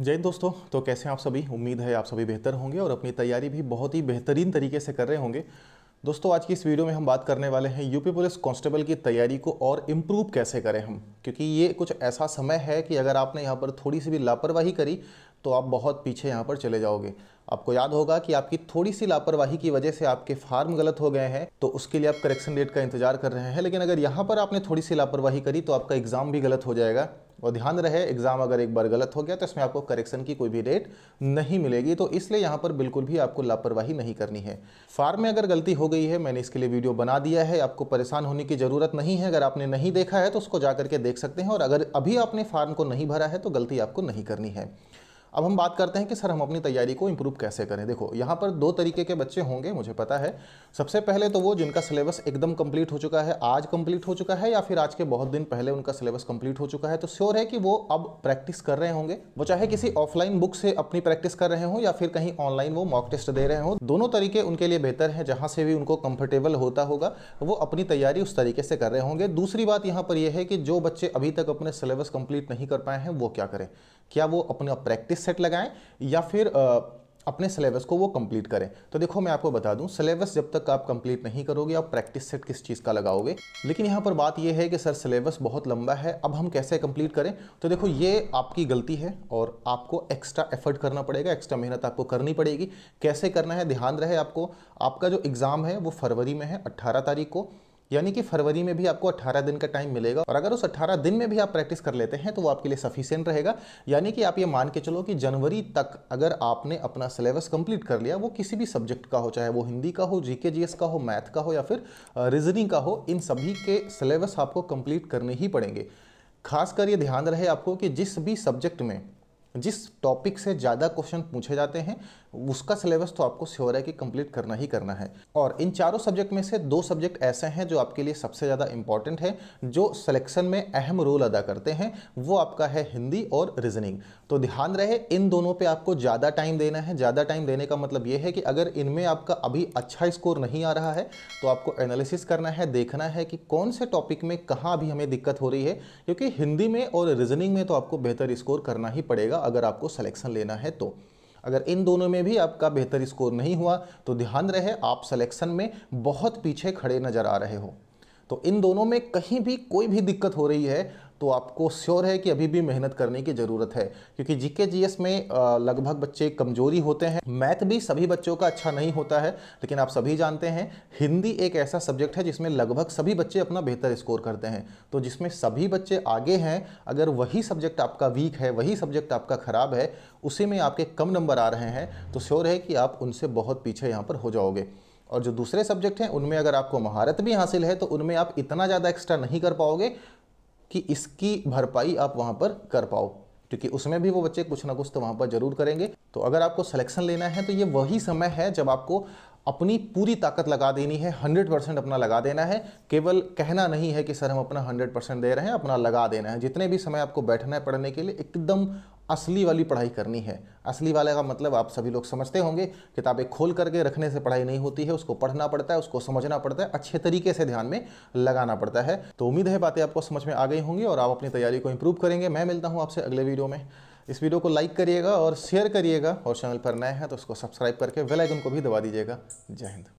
जय हिंद दोस्तों तो कैसे हैं आप सभी उम्मीद है आप सभी बेहतर होंगे और अपनी तैयारी भी बहुत ही बेहतरीन तरीके से कर रहे होंगे दोस्तों आज की इस वीडियो में हम बात करने वाले हैं यूपी पुलिस कांस्टेबल की तैयारी को और इम्प्रूव कैसे करें हम क्योंकि ये कुछ ऐसा समय है कि अगर आपने यहाँ पर थोड़ी सी भी लापरवाही करी तो आप बहुत पीछे यहाँ पर चले जाओगे आपको याद होगा कि आपकी थोड़ी सी लापरवाही की वजह से आपके फार्म गलत हो गए हैं तो उसके लिए आप करेक्शन डेट का इंतजार कर रहे हैं लेकिन अगर यहाँ पर आपने थोड़ी सी लापरवाही करी तो आपका एग्ज़ाम भी गलत हो जाएगा और ध्यान रहे एग्ज़ाम अगर एक बार गलत हो गया तो इसमें आपको करेक्शन की कोई भी डेट नहीं मिलेगी तो इसलिए यहाँ पर बिल्कुल भी आपको लापरवाही नहीं करनी है फार्म में अगर गलती हो गई है मैंने इसके लिए वीडियो बना दिया है आपको परेशान होने की ज़रूरत नहीं है अगर आपने नहीं देखा है तो उसको जा करके देख सकते हैं और अगर अभी आपने फार्म को नहीं भरा है तो गलती आपको नहीं करनी है अब हम बात करते हैं कि सर हम अपनी तैयारी को इम्प्रूव कैसे करें देखो यहाँ पर दो तरीके के बच्चे होंगे मुझे पता है सबसे पहले तो वो जिनका सिलेबस एकदम कंप्लीट हो चुका है आज कंप्लीट हो चुका है या फिर आज के बहुत दिन पहले उनका सिलेबस कंप्लीट हो चुका है तो श्योर है कि वो अब प्रैक्टिस कर रहे होंगे वो चाहे किसी ऑफलाइन बुक से अपनी प्रैक्टिस कर रहे हों या फिर कहीं ऑनलाइन वो मॉक टेस्ट दे रहे हों दोनों तरीके उनके लिए बेहतर है जहाँ से भी उनको कंफर्टेबल होता होगा वो अपनी तैयारी उस तरीके से कर रहे होंगे दूसरी बात यहाँ पर यह है कि जो बच्चे अभी तक अपने सिलेबस कंप्लीट नहीं कर पाए हैं वो क्या करें क्या वो अपना प्रैक्टिस टारगेट सेट लगाएं या फिर अपने सिलेबस को वो कंप्लीट करें तो देखो मैं आपको बता दूं सिलेबस जब तक आप कंप्लीट नहीं करोगे आप प्रैक्टिस सेट किस चीज़ का लगाओगे लेकिन यहाँ पर बात यह है कि सर सिलेबस बहुत लंबा है अब हम कैसे कंप्लीट करें तो देखो ये आपकी गलती है और आपको एक्स्ट्रा एफर्ट करना पड़ेगा एक्स्ट्रा मेहनत आपको करनी पड़ेगी कैसे करना है ध्यान रहे आपको आपका जो एग्ज़ाम है वो फरवरी में है अट्ठारह तारीख को यानी कि फरवरी में भी आपको 18 दिन का टाइम मिलेगा और अगर उस 18 दिन में भी आप प्रैक्टिस कर लेते हैं तो वो आपके लिए सफिशियंट रहेगा यानी कि आप ये मान के चलो कि जनवरी तक अगर आपने अपना सिलेबस कंप्लीट कर लिया वो किसी भी सब्जेक्ट का हो चाहे वो हिंदी का हो जीके जीएस का हो मैथ का हो या फिर रीजनिंग का हो इन सभी के सिलेबस आपको कंप्लीट करने ही पड़ेंगे खासकर ये ध्यान रहे आपको कि जिस भी सब्जेक्ट में जिस टॉपिक से ज़्यादा क्वेश्चन पूछे जाते हैं उसका सिलेबस तो आपको श्योर है कि कंप्लीट करना ही करना है और इन चारों सब्जेक्ट में से दो सब्जेक्ट ऐसे हैं जो आपके लिए सबसे ज़्यादा इंपॉर्टेंट है जो सिलेक्शन में अहम रोल अदा करते हैं वो आपका है हिंदी और रीजनिंग तो ध्यान रहे इन दोनों पर आपको ज़्यादा टाइम देना है ज़्यादा टाइम देने का मतलब ये है कि अगर इनमें आपका अभी अच्छा स्कोर नहीं आ रहा है तो आपको एनालिसिस करना है देखना है कि कौन से टॉपिक में कहाँ अभी हमें दिक्कत हो रही है क्योंकि हिंदी में और रीजनिंग में तो आपको बेहतर स्कोर करना ही पड़ेगा अगर आपको सलेक्शन लेना है तो अगर इन दोनों में भी आपका बेहतर स्कोर नहीं हुआ तो ध्यान रहे आप सलेक्शन में बहुत पीछे खड़े नज़र आ रहे हो तो इन दोनों में कहीं भी कोई भी दिक्कत हो रही है तो आपको श्योर है कि अभी भी मेहनत करने की ज़रूरत है क्योंकि जीके जीएस में लगभग बच्चे कमजोरी होते हैं मैथ भी सभी बच्चों का अच्छा नहीं होता है लेकिन आप सभी जानते हैं हिंदी एक ऐसा सब्जेक्ट है जिसमें लगभग सभी बच्चे अपना बेहतर स्कोर करते हैं तो जिसमें सभी बच्चे आगे हैं अगर वही सब्जेक्ट आपका वीक है वही सब्जेक्ट आपका ख़राब है उसी में आपके कम नंबर आ रहे हैं तो श्योर है कि आप उनसे बहुत पीछे यहाँ पर हो जाओगे और जो दूसरे सब्जेक्ट हैं उनमें अगर आपको महारत भी हासिल है तो उनमें आप इतना ज़्यादा एक्स्ट्रा नहीं कर पाओगे कि इसकी भरपाई आप वहां पर कर पाओ क्योंकि उसमें भी वो बच्चे कुछ ना कुछ तो वहां पर जरूर करेंगे तो अगर आपको सिलेक्शन लेना है तो ये वही समय है जब आपको अपनी पूरी ताकत लगा देनी है हंड्रेड परसेंट अपना लगा देना है केवल कहना नहीं है कि सर हम अपना हंड्रेड परसेंट दे रहे हैं अपना लगा देना है जितने भी समय आपको बैठना है पढ़ने के लिए एकदम असली वाली पढ़ाई करनी है असली वाले का मतलब आप सभी लोग समझते होंगे किताबें खोल करके रखने से पढ़ाई नहीं होती है उसको पढ़ना पड़ता है उसको समझना पड़ता है अच्छे तरीके से ध्यान में लगाना पड़ता है तो उम्मीद है बातें आपको समझ में आ गई होंगी और आप अपनी तैयारी को इंप्रूव करेंगे मैं मिलता हूँ आपसे अगले वीडियो में इस वीडियो को लाइक करिएगा और शेयर करिएगा और चैनल पर नए हैं तो उसको सब्सक्राइब करके बेल आइकन को भी दबा दीजिएगा जय हिंद